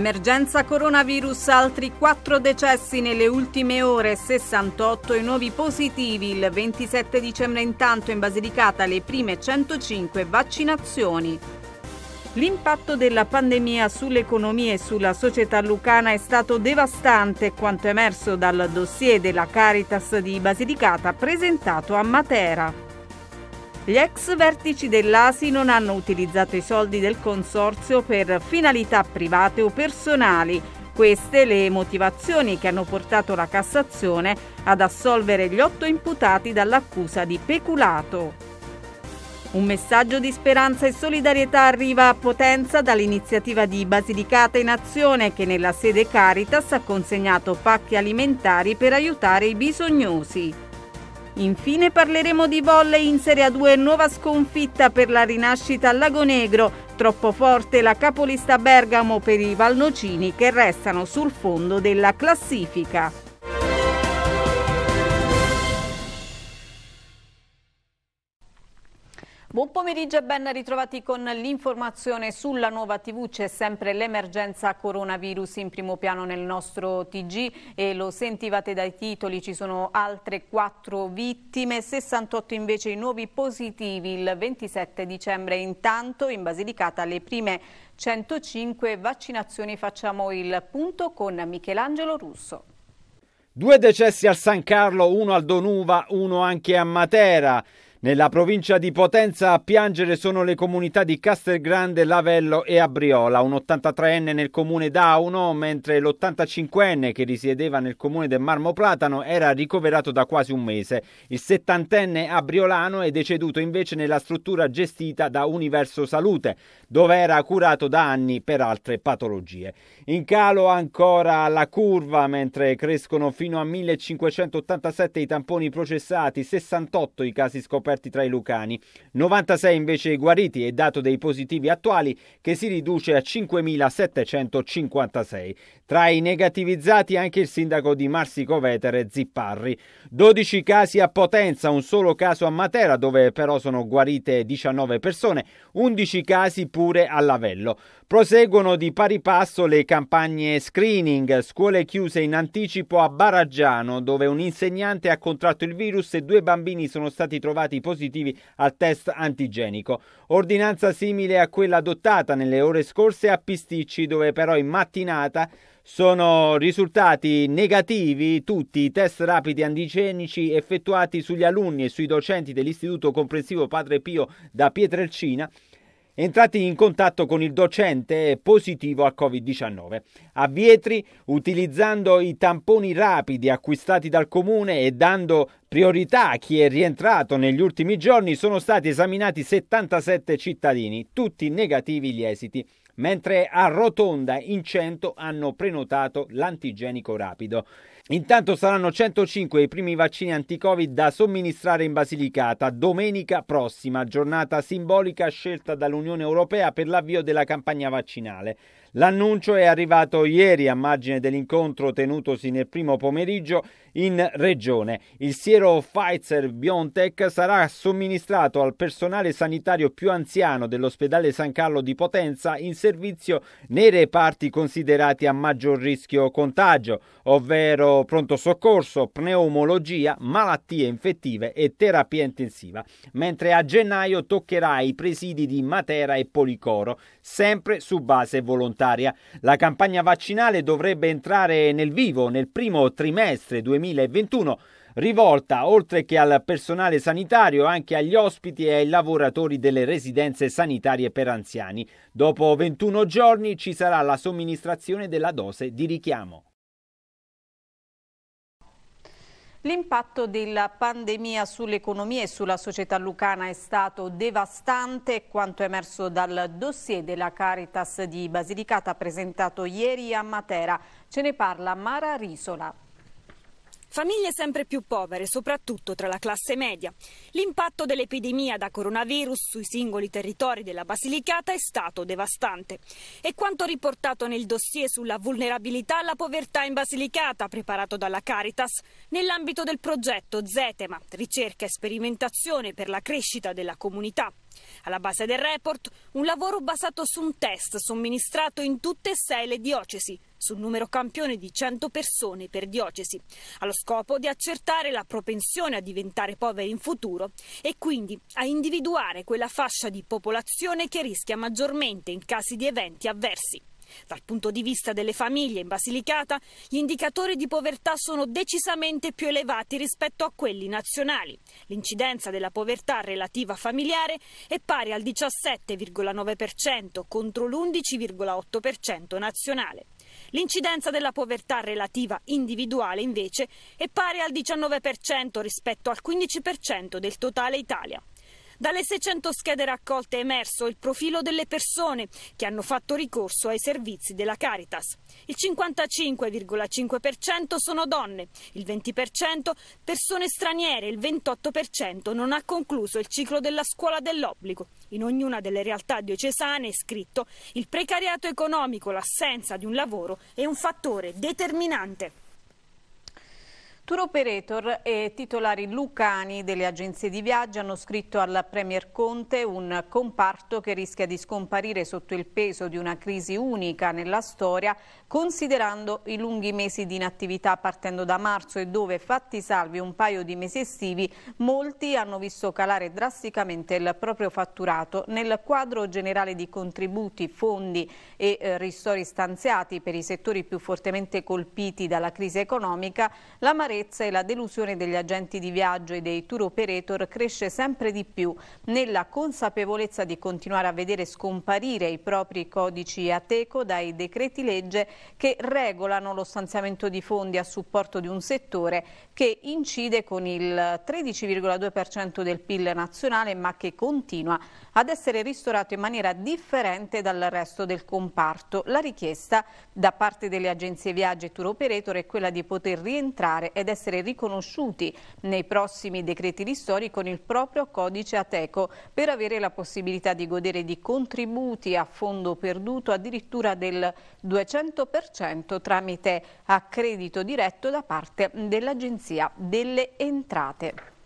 Emergenza coronavirus, altri 4 decessi nelle ultime ore, 68 i nuovi positivi. Il 27 dicembre intanto in Basilicata le prime 105 vaccinazioni. L'impatto della pandemia sull'economia e sulla società lucana è stato devastante, quanto emerso dal dossier della Caritas di Basilicata presentato a Matera. Gli ex vertici dell'ASI non hanno utilizzato i soldi del consorzio per finalità private o personali. Queste le motivazioni che hanno portato la Cassazione ad assolvere gli otto imputati dall'accusa di peculato. Un messaggio di speranza e solidarietà arriva a Potenza dall'iniziativa di Basilicata in Azione che nella sede Caritas ha consegnato pacchi alimentari per aiutare i bisognosi. Infine parleremo di volley in Serie A2, nuova sconfitta per la rinascita a Lagonegro. Troppo forte la capolista Bergamo per i Valnocini che restano sul fondo della classifica. Buon pomeriggio e ben ritrovati con l'informazione sulla nuova TV. C'è sempre l'emergenza coronavirus in primo piano nel nostro TG e lo sentivate dai titoli, ci sono altre quattro vittime, 68 invece i nuovi positivi il 27 dicembre. Intanto in Basilicata le prime 105 vaccinazioni facciamo il punto con Michelangelo Russo. Due decessi al San Carlo, uno al Donuva, uno anche a Matera. Nella provincia di Potenza a piangere sono le comunità di Castelgrande, Lavello e Abriola, un 83enne nel comune d'Auno, mentre l'85enne che risiedeva nel comune del Marmo Platano era ricoverato da quasi un mese. Il 70enne abriolano è deceduto invece nella struttura gestita da Universo Salute, dove era curato da anni per altre patologie. In calo ancora la curva, mentre crescono fino a 1587 i tamponi processati, 68 i casi scoperti tra i lucani, 96 invece i guariti e dato dei positivi attuali che si riduce a 5756. Tra i negativizzati anche il sindaco di Marsico Vetere Zipparri. 12 casi a Potenza, un solo caso a Matera dove però sono guarite 19 persone, 11 casi pure a Lavello. Proseguono di pari passo le campagne screening, scuole chiuse in anticipo a Baraggiano, dove un insegnante ha contratto il virus e due bambini sono stati trovati positivi al test antigenico. Ordinanza simile a quella adottata nelle ore scorse a Pisticci, dove però in mattinata sono risultati negativi tutti i test rapidi antigenici effettuati sugli alunni e sui docenti dell'Istituto Comprensivo Padre Pio da Pietrelcina entrati in contatto con il docente positivo al Covid-19. A Vietri, utilizzando i tamponi rapidi acquistati dal comune e dando priorità a chi è rientrato negli ultimi giorni, sono stati esaminati 77 cittadini, tutti negativi gli esiti mentre a Rotonda in 100 hanno prenotato l'antigenico rapido. Intanto saranno 105 i primi vaccini anti-Covid da somministrare in Basilicata domenica prossima, giornata simbolica scelta dall'Unione Europea per l'avvio della campagna vaccinale. L'annuncio è arrivato ieri a margine dell'incontro tenutosi nel primo pomeriggio in regione. Il siero Pfizer BioNTech sarà somministrato al personale sanitario più anziano dell'ospedale San Carlo di Potenza in servizio nei reparti considerati a maggior rischio contagio, ovvero pronto soccorso, pneumologia, malattie infettive e terapia intensiva, mentre a gennaio toccherà i presidi di Matera e Policoro, sempre su base volontaria. La campagna vaccinale dovrebbe entrare nel vivo nel primo trimestre 2021 rivolta oltre che al personale sanitario anche agli ospiti e ai lavoratori delle residenze sanitarie per anziani. Dopo 21 giorni ci sarà la somministrazione della dose di richiamo. L'impatto della pandemia sull'economia e sulla società lucana è stato devastante, quanto è emerso dal dossier della Caritas di Basilicata presentato ieri a Matera. Ce ne parla Mara Risola. Famiglie sempre più povere, soprattutto tra la classe media. L'impatto dell'epidemia da coronavirus sui singoli territori della Basilicata è stato devastante. E quanto riportato nel dossier sulla vulnerabilità alla povertà in Basilicata, preparato dalla Caritas, nell'ambito del progetto ZETEMA, ricerca e sperimentazione per la crescita della comunità. Alla base del report, un lavoro basato su un test somministrato in tutte e sei le diocesi, sul numero campione di 100 persone per diocesi, allo scopo di accertare la propensione a diventare poveri in futuro e quindi a individuare quella fascia di popolazione che rischia maggiormente in casi di eventi avversi. Dal punto di vista delle famiglie in Basilicata, gli indicatori di povertà sono decisamente più elevati rispetto a quelli nazionali. L'incidenza della povertà relativa familiare è pari al 17,9% contro l'11,8% nazionale. L'incidenza della povertà relativa individuale invece è pari al 19% rispetto al 15% del totale Italia. Dalle 600 schede raccolte è emerso il profilo delle persone che hanno fatto ricorso ai servizi della Caritas. Il 55,5% sono donne, il 20% persone straniere, il 28% non ha concluso il ciclo della scuola dell'obbligo. In ognuna delle realtà diocesane è scritto il precariato economico, l'assenza di un lavoro è un fattore determinante. Tour operator e titolari lucani delle agenzie di viaggio hanno scritto al Premier Conte un comparto che rischia di scomparire sotto il peso di una crisi unica nella storia considerando i lunghi mesi di inattività partendo da marzo e dove, fatti salvi un paio di mesi estivi, molti hanno visto calare drasticamente il proprio fatturato. Nel quadro generale di contributi, fondi e eh, ristori stanziati per i settori più fortemente colpiti dalla crisi economica, l'amarezza e la delusione degli agenti di viaggio e dei tour operator cresce sempre di più, nella consapevolezza di continuare a vedere scomparire i propri codici ateco dai decreti legge che regolano lo stanziamento di fondi a supporto di un settore che incide con il 13,2% del PIL nazionale ma che continua ad essere ristorato in maniera differente dal resto del comparto. La richiesta da parte delle agenzie viaggi e tour operator è quella di poter rientrare ed essere riconosciuti nei prossimi decreti ristori con il proprio codice Ateco per avere la possibilità di godere di contributi a fondo perduto addirittura del 200% 100% tramite accredito diretto da parte dell'Agenzia delle Entrate.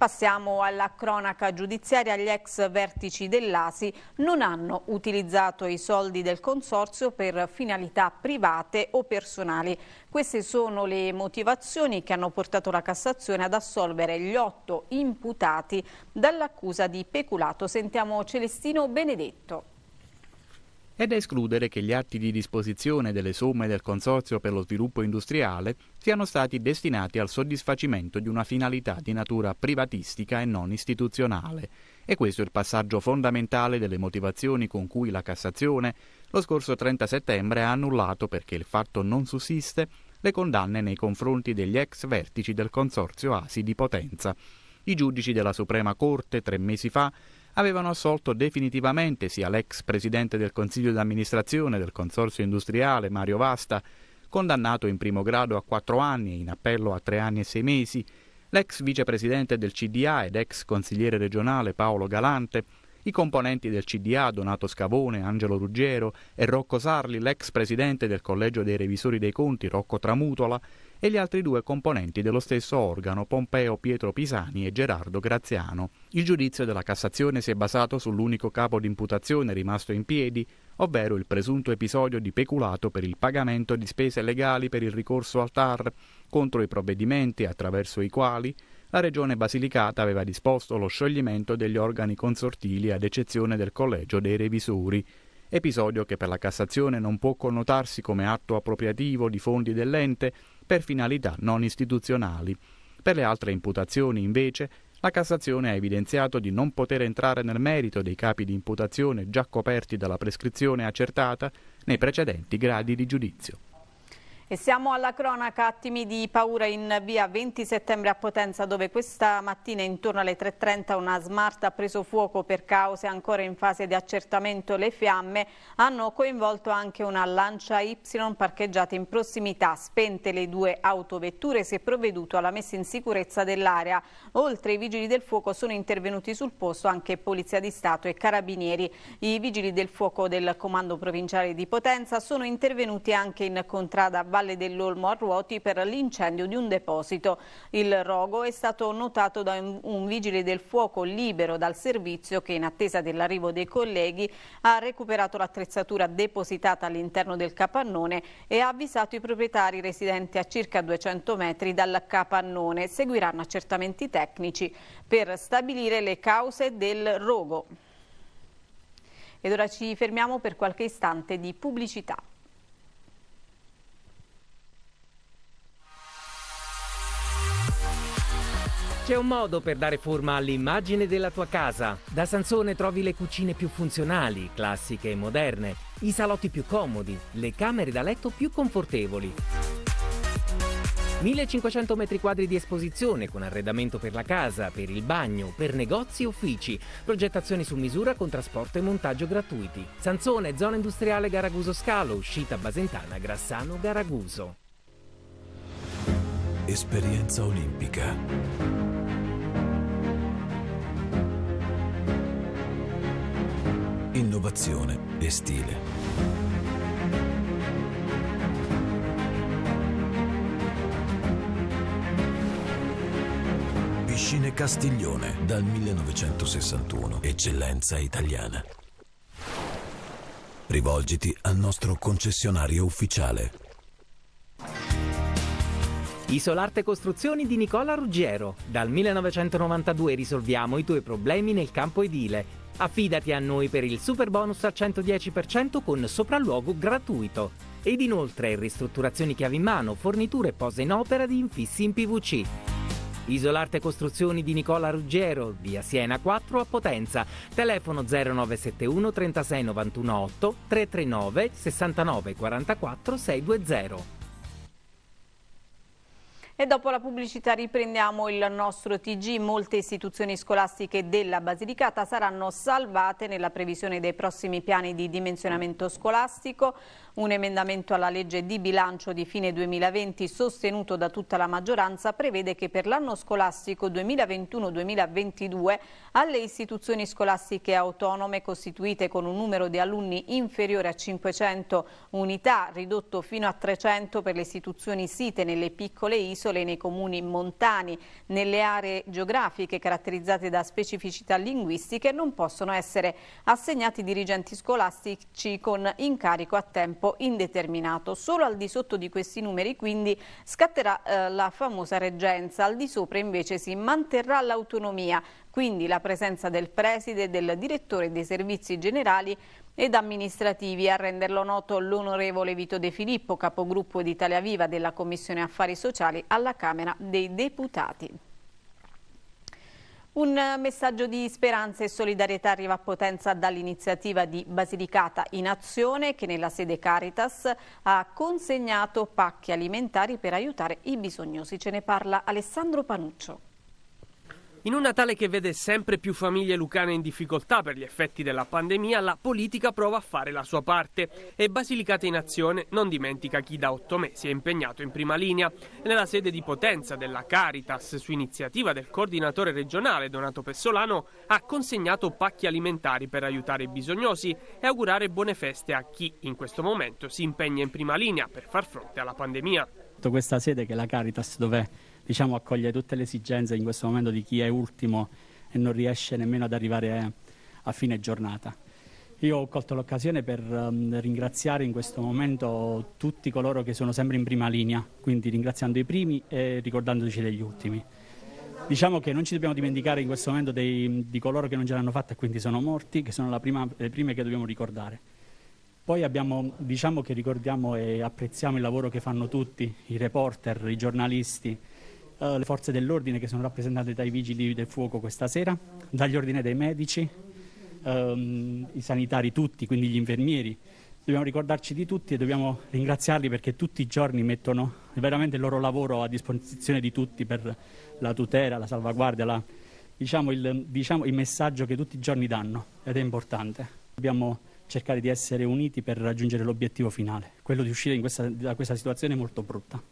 Passiamo alla cronaca giudiziaria. Gli ex vertici dell'ASI non hanno utilizzato i soldi del consorzio per finalità private o personali. Queste sono le motivazioni che hanno portato la Cassazione ad assolvere gli otto imputati dall'accusa di peculato. Sentiamo Celestino Benedetto è da escludere che gli atti di disposizione delle somme del Consorzio per lo sviluppo industriale siano stati destinati al soddisfacimento di una finalità di natura privatistica e non istituzionale. E questo è il passaggio fondamentale delle motivazioni con cui la Cassazione lo scorso 30 settembre ha annullato perché il fatto non sussiste le condanne nei confronti degli ex vertici del Consorzio Asi di Potenza. I giudici della Suprema Corte tre mesi fa avevano assolto definitivamente sia l'ex presidente del Consiglio di amministrazione del Consorzio Industriale Mario Vasta, condannato in primo grado a quattro anni e in appello a tre anni e sei mesi, l'ex vicepresidente del CDA ed ex consigliere regionale Paolo Galante, i componenti del CDA Donato Scavone, Angelo Ruggero e Rocco Sarli, l'ex presidente del Collegio dei Revisori dei Conti Rocco Tramutola, e gli altri due componenti dello stesso organo, Pompeo Pietro Pisani e Gerardo Graziano. Il giudizio della Cassazione si è basato sull'unico capo d'imputazione rimasto in piedi, ovvero il presunto episodio di peculato per il pagamento di spese legali per il ricorso al TAR, contro i provvedimenti attraverso i quali la Regione Basilicata aveva disposto lo scioglimento degli organi consortili ad eccezione del Collegio dei Revisori, episodio che per la Cassazione non può connotarsi come atto appropriativo di fondi dell'ente, per finalità non istituzionali. Per le altre imputazioni, invece, la Cassazione ha evidenziato di non poter entrare nel merito dei capi di imputazione già coperti dalla prescrizione accertata nei precedenti gradi di giudizio. E siamo alla cronaca, attimi di paura in via 20 settembre a Potenza dove questa mattina intorno alle 3.30 una smart ha preso fuoco per cause ancora in fase di accertamento. Le fiamme hanno coinvolto anche una Lancia Y parcheggiata in prossimità. Spente le due autovetture si è provveduto alla messa in sicurezza dell'area. Oltre ai vigili del fuoco sono intervenuti sul posto anche Polizia di Stato e Carabinieri. I vigili del fuoco del Comando Provinciale di Potenza sono intervenuti anche in contrada Val Valle dell'Olmo a Ruoti per l'incendio di un deposito. Il rogo è stato notato da un vigile del fuoco libero dal servizio che in attesa dell'arrivo dei colleghi ha recuperato l'attrezzatura depositata all'interno del capannone e ha avvisato i proprietari residenti a circa 200 metri dal capannone. Seguiranno accertamenti tecnici per stabilire le cause del rogo. Ed ora ci fermiamo per qualche istante di pubblicità. C'è un modo per dare forma all'immagine della tua casa. Da Sansone trovi le cucine più funzionali, classiche e moderne, i salotti più comodi, le camere da letto più confortevoli. 1500 m2 di esposizione con arredamento per la casa, per il bagno, per negozi e uffici, progettazioni su misura con trasporto e montaggio gratuiti. Sansone, zona industriale Garaguso Scalo, uscita Basentana Grassano Garaguso. Esperienza olimpica. innovazione e stile. Piscine Castiglione dal 1961, eccellenza italiana. Rivolgiti al nostro concessionario ufficiale Isolarte Costruzioni di Nicola Ruggiero. Dal 1992 risolviamo i tuoi problemi nel campo edile. Affidati a noi per il super bonus al 110% con sopralluogo gratuito. Ed inoltre ristrutturazioni chiavi in mano, forniture e pose in opera di infissi in PVC. Isolarte Costruzioni di Nicola Ruggiero, via Siena 4 a Potenza, telefono 0971 36 91 8 339 69 44 620. E dopo la pubblicità riprendiamo il nostro TG. Molte istituzioni scolastiche della Basilicata saranno salvate nella previsione dei prossimi piani di dimensionamento scolastico. Un emendamento alla legge di bilancio di fine 2020 sostenuto da tutta la maggioranza prevede che per l'anno scolastico 2021-2022 alle istituzioni scolastiche autonome costituite con un numero di alunni inferiore a 500 unità ridotto fino a 300 per le istituzioni site nelle piccole isole e nei comuni montani, nelle aree geografiche caratterizzate da specificità linguistiche non possono essere assegnati dirigenti scolastici con incarico a tempo indeterminato. Solo al di sotto di questi numeri quindi scatterà eh, la famosa reggenza, al di sopra invece si manterrà l'autonomia, quindi la presenza del preside del direttore dei servizi generali ed amministrativi. A renderlo noto l'onorevole Vito De Filippo, capogruppo di Italia Viva della Commissione Affari Sociali alla Camera dei Deputati. Un messaggio di speranza e solidarietà arriva a Potenza dall'iniziativa di Basilicata in Azione che nella sede Caritas ha consegnato pacchi alimentari per aiutare i bisognosi. Ce ne parla Alessandro Panuccio. In un Natale che vede sempre più famiglie lucane in difficoltà per gli effetti della pandemia, la politica prova a fare la sua parte e Basilicata in Azione non dimentica chi da otto mesi è impegnato in prima linea. Nella sede di Potenza della Caritas, su iniziativa del coordinatore regionale Donato Pessolano, ha consegnato pacchi alimentari per aiutare i bisognosi e augurare buone feste a chi in questo momento si impegna in prima linea per far fronte alla pandemia. Questa sede che è la Caritas dove diciamo, accoglie tutte le esigenze in questo momento di chi è ultimo e non riesce nemmeno ad arrivare a fine giornata. Io ho colto l'occasione per um, ringraziare in questo momento tutti coloro che sono sempre in prima linea, quindi ringraziando i primi e ricordandoci degli ultimi. Diciamo che non ci dobbiamo dimenticare in questo momento dei, di coloro che non ce l'hanno fatta e quindi sono morti, che sono prima, le prime che dobbiamo ricordare. Poi abbiamo, diciamo che ricordiamo e apprezziamo il lavoro che fanno tutti, i reporter, i giornalisti, eh, le forze dell'ordine che sono rappresentate dai vigili del fuoco questa sera, dagli ordini dei medici, ehm, i sanitari tutti, quindi gli infermieri. Dobbiamo ricordarci di tutti e dobbiamo ringraziarli perché tutti i giorni mettono veramente il loro lavoro a disposizione di tutti per la tutela, la salvaguardia, la, diciamo, il, diciamo, il messaggio che tutti i giorni danno ed è importante. Dobbiamo cercare di essere uniti per raggiungere l'obiettivo finale, quello di uscire questa, da questa situazione molto brutta.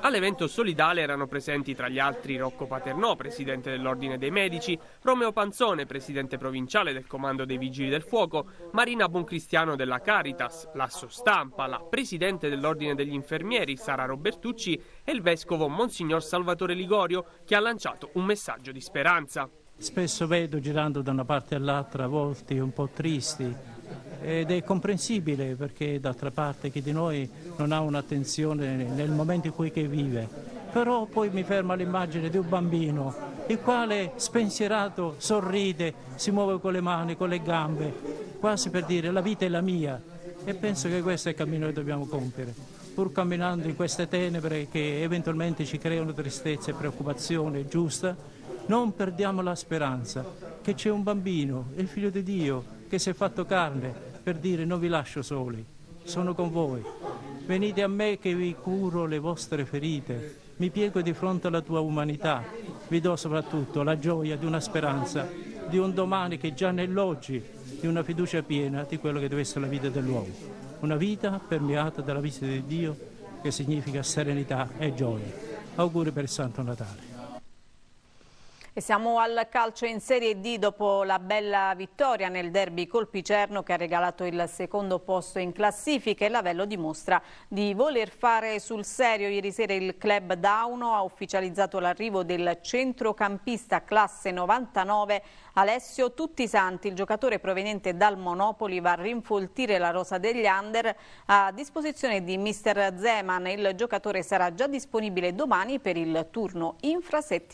All'evento solidale erano presenti tra gli altri Rocco Paternò, presidente dell'Ordine dei Medici, Romeo Panzone, presidente provinciale del Comando dei Vigili del Fuoco, Marina Boncristiano della Caritas, l'asso stampa, la presidente dell'Ordine degli Infermieri Sara Robertucci e il vescovo Monsignor Salvatore Ligorio che ha lanciato un messaggio di speranza. Spesso vedo girando da una parte all'altra volti un po' tristi ed è comprensibile perché d'altra parte chi di noi non ha un'attenzione nel momento in cui vive. Però poi mi ferma l'immagine di un bambino il quale spensierato sorride, si muove con le mani, con le gambe, quasi per dire la vita è la mia e penso che questo è il cammino che dobbiamo compiere. Pur camminando in queste tenebre che eventualmente ci creano tristezza e preoccupazione giusta, non perdiamo la speranza che c'è un bambino, il figlio di Dio, che si è fatto carne, per dire non vi lascio soli, sono con voi. Venite a me che vi curo le vostre ferite, mi piego di fronte alla tua umanità, vi do soprattutto la gioia di una speranza, di un domani che già nell'oggi, di una fiducia piena di quello che deve essere la vita dell'uomo. Una vita permeata dalla visita di Dio che significa serenità e gioia. Auguri per il Santo Natale. E siamo al calcio in Serie D dopo la bella vittoria nel derby col Picerno che ha regalato il secondo posto in classifica e l'Avello dimostra di voler fare sul serio. Ieri sera il club Dauno ha ufficializzato l'arrivo del centrocampista classe 99 Alessio Tuttisanti. Il giocatore proveniente dal Monopoli va a rinfoltire la rosa degli under a disposizione di mister Zeman. Il giocatore sarà già disponibile domani per il turno infrasettimanale.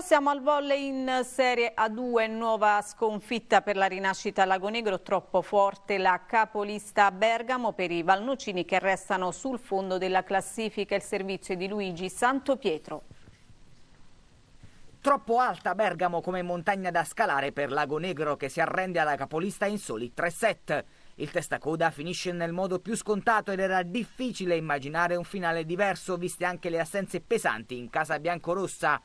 Passiamo al volley in Serie A2, nuova sconfitta per la rinascita Lagonegro, troppo forte la capolista Bergamo per i Valnucini che restano sul fondo della classifica il servizio di Luigi Santopietro. Troppo alta Bergamo come montagna da scalare per Lagonegro che si arrende alla capolista in soli tre set. Il testacoda finisce nel modo più scontato ed era difficile immaginare un finale diverso viste anche le assenze pesanti in casa biancorossa.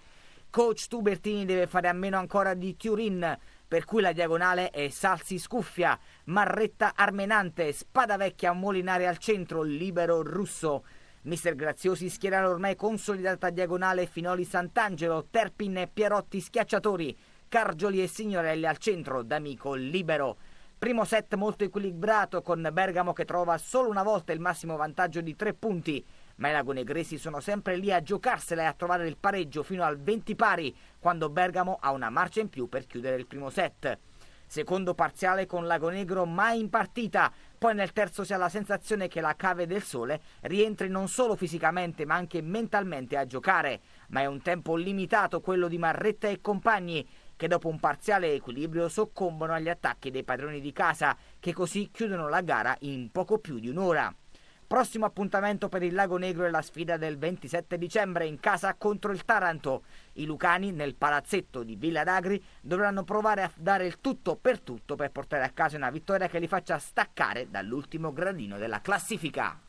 Coach Tubertini deve fare a meno ancora di Turin, per cui la diagonale è Salsi Scuffia, Marretta Armenante, Spadavecchia Molinare al centro, libero Russo. Mister Graziosi schiera l'ormai consolidata diagonale Finoli Sant'Angelo, Terpin e Pierotti schiacciatori, Cargioli e Signorelli al centro, D'Amico libero. Primo set molto equilibrato con Bergamo che trova solo una volta il massimo vantaggio di tre punti ma i lagonegresi sono sempre lì a giocarsela e a trovare il pareggio fino al 20 pari, quando Bergamo ha una marcia in più per chiudere il primo set. Secondo parziale con Lagonegro mai in partita, poi nel terzo si ha la sensazione che la Cave del Sole rientri non solo fisicamente ma anche mentalmente a giocare, ma è un tempo limitato quello di Marretta e compagni che dopo un parziale equilibrio soccombono agli attacchi dei padroni di casa che così chiudono la gara in poco più di un'ora. Prossimo appuntamento per il Lago Negro è la sfida del 27 dicembre in casa contro il Taranto. I Lucani, nel palazzetto di Villa d'Agri, dovranno provare a dare il tutto per tutto per portare a casa una vittoria che li faccia staccare dall'ultimo gradino della classifica.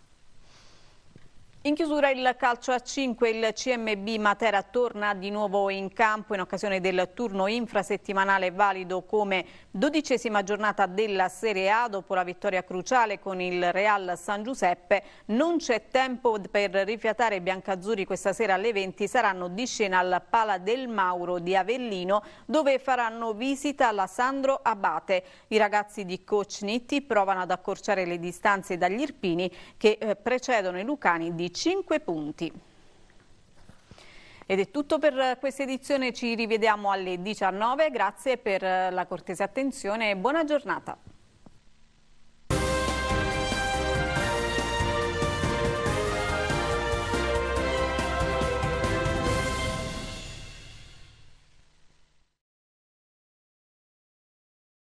In chiusura il calcio a 5, il CMB Matera torna di nuovo in campo in occasione del turno infrasettimanale valido come dodicesima giornata della Serie A dopo la vittoria cruciale con il Real San Giuseppe. Non c'è tempo per rifiatare i biancazzurri questa sera alle 20, saranno di scena al Pala del Mauro di Avellino dove faranno visita alla Sandro Abate. I ragazzi di Coach Nitti provano ad accorciare le distanze dagli irpini che eh, precedono i lucani di 5 punti. Ed è tutto per questa edizione, ci rivediamo alle 19, grazie per la cortese attenzione e buona giornata.